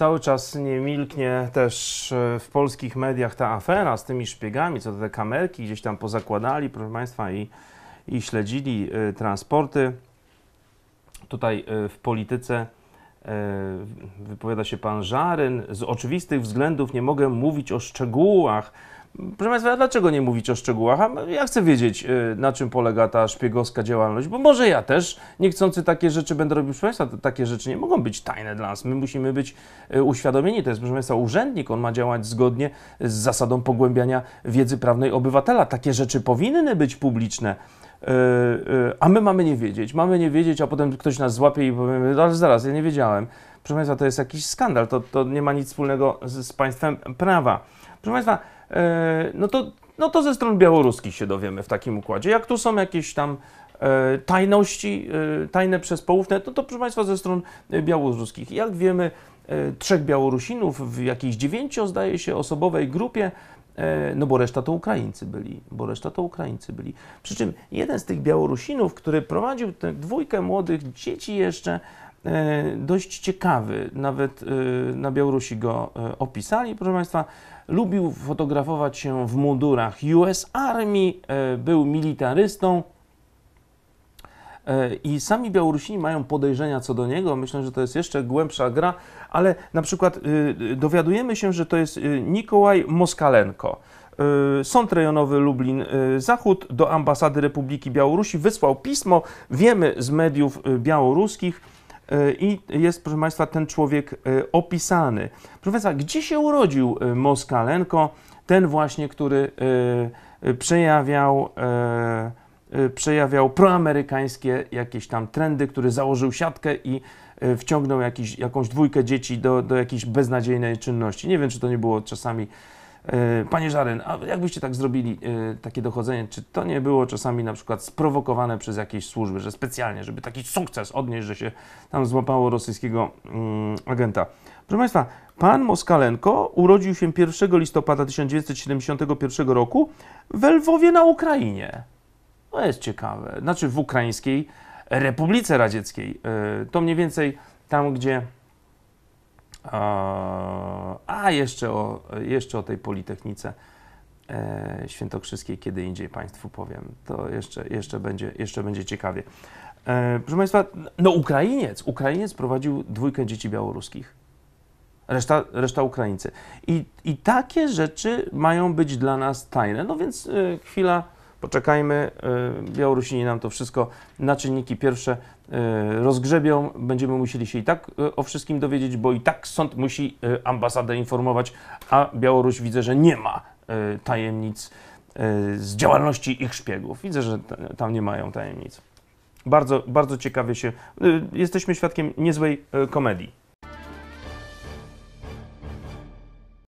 Cały czas nie milknie też e, w polskich mediach ta afera z tymi szpiegami, co te kamerki gdzieś tam pozakładali, proszę Państwa, i, i śledzili e, transporty. Tutaj e, w polityce E, wypowiada się pan Żaryn, z oczywistych względów nie mogę mówić o szczegółach. Proszę Państwa, dlaczego nie mówić o szczegółach? Ja chcę wiedzieć, e, na czym polega ta szpiegowska działalność, bo może ja też niechcący takie rzeczy będę robił. Proszę Państwa, takie rzeczy nie mogą być tajne dla nas. My musimy być e, uświadomieni. To jest, proszę Państwa, urzędnik. On ma działać zgodnie z zasadą pogłębiania wiedzy prawnej obywatela. Takie rzeczy powinny być publiczne. E, e, a my mamy nie wiedzieć, mamy nie wiedzieć, a potem ktoś nas złapie i powiemy, zaraz, no, zaraz, ja nie wiedziałem. Proszę Państwa, to jest jakiś skandal, to, to nie ma nic wspólnego z, z państwem prawa. Proszę Państwa, e, no, to, no to ze stron białoruskich się dowiemy w takim układzie. Jak tu są jakieś tam tajności, tajne przez poufne, no to proszę Państwa, ze stron białoruskich. Jak wiemy, trzech Białorusinów w jakiejś dziewięcio, zdaje się, osobowej grupie E, no bo reszta to Ukraińcy byli, bo reszta to Ukraińcy byli. Przy czym jeden z tych Białorusinów, który prowadził tę dwójkę młodych dzieci jeszcze, e, dość ciekawy, nawet e, na Białorusi go opisali, proszę Państwa, lubił fotografować się w mundurach US Army, był militarystą, E, i sami Białorusini mają podejrzenia co do niego. Myślę, że to jest jeszcze głębsza gra, ale na przykład y, y, dowiadujemy się, że to jest y, Nikołaj Moskalenko. Sąd Rejonowy Lublin Zachód do ambasady Republiki Białorusi wysłał pismo, wiemy z mediów białoruskich, i jest, proszę Państwa, ten człowiek opisany. Proszę gdzie się urodził Moskalenko, ten właśnie, który przejawiał e, Y, przejawiał proamerykańskie jakieś tam trendy, który założył siatkę i y, wciągnął jakiś, jakąś dwójkę dzieci do, do jakiejś beznadziejnej czynności. Nie wiem, czy to nie było czasami. Y, panie Żaren, a jakbyście tak zrobili takie dochodzenie, czy to nie było czasami na przykład sprowokowane przez jakieś służby, że specjalnie, żeby taki sukces odnieść, że się tam złapało rosyjskiego mm, agenta? Proszę Państwa, pan Moskalenko urodził się 1 listopada 1971 roku w Lwowie na Ukrainie jest ciekawe. Znaczy w ukraińskiej Republice Radzieckiej. Y, to mniej więcej tam, gdzie. A jeszcze o, jeszcze o tej Politechnice e, Świętokrzyskiej kiedy indziej Państwu powiem. To jeszcze, jeszcze, będzie, jeszcze będzie ciekawie. E, proszę Państwa, no Ukrainiec, Ukrainiec prowadził dwójkę dzieci białoruskich. Reszta, reszta Ukraińcy. I, I takie rzeczy mają być dla nas tajne. No więc y, chwila Poczekajmy, y, Białorusini nam to wszystko na czynniki pierwsze y, rozgrzebią. Będziemy musieli się i tak y, o wszystkim dowiedzieć, bo i tak sąd musi ambasadę informować, a Białoruś widzę, że nie ma tajemnic z działalności ich szpiegów. Widzę, że tam nie mają tajemnic. Bardzo, bardzo ciekawie się. Jesteśmy świadkiem niezłej komedii.